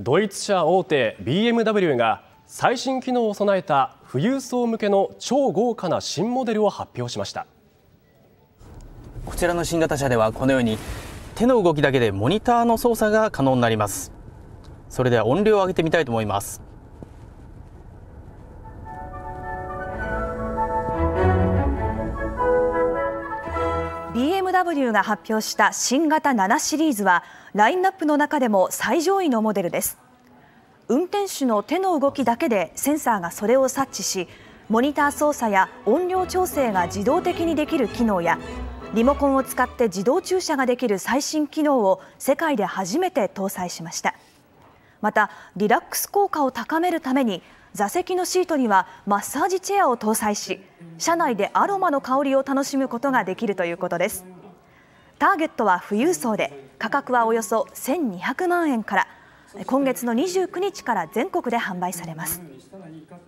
ドイツ車大手 BMW が最新機能を備えた富裕層向けの超豪華な新モデルを発表しましたこちらの新型車ではこのように手の動きだけでモニターの操作が可能になりますそれでは音量を上げてみたいと思います BMW が発表した新型7シリーズはラインナップの中でも最上位のモデルです運転手の手の動きだけでセンサーがそれを察知しモニター操作や音量調整が自動的にできる機能やリモコンを使って自動駐車ができる最新機能を世界で初めて搭載しました。またリラックス効果を高めるために座席のシートにはマッサージチェアを搭載し車内でアロマの香りを楽しむことができるということですターゲットは富裕層で価格はおよそ1200万円から今月の29日から全国で販売されます